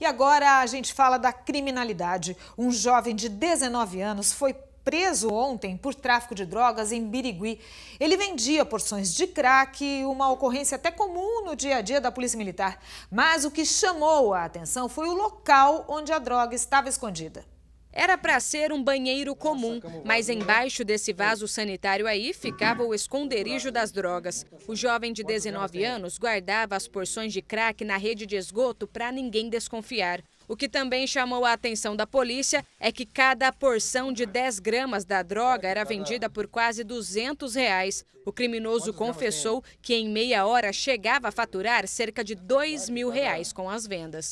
E agora a gente fala da criminalidade. Um jovem de 19 anos foi preso ontem por tráfico de drogas em Birigui. Ele vendia porções de crack, uma ocorrência até comum no dia a dia da Polícia Militar. Mas o que chamou a atenção foi o local onde a droga estava escondida. Era para ser um banheiro comum, mas né? embaixo desse vaso sanitário aí ficava o esconderijo das drogas. O jovem de 19 anos guardava as porções de crack na rede de esgoto para ninguém desconfiar. O que também chamou a atenção da polícia é que cada porção de 10 gramas da droga era vendida por quase 200 reais. O criminoso confessou que em meia hora chegava a faturar cerca de 2 mil reais com as vendas.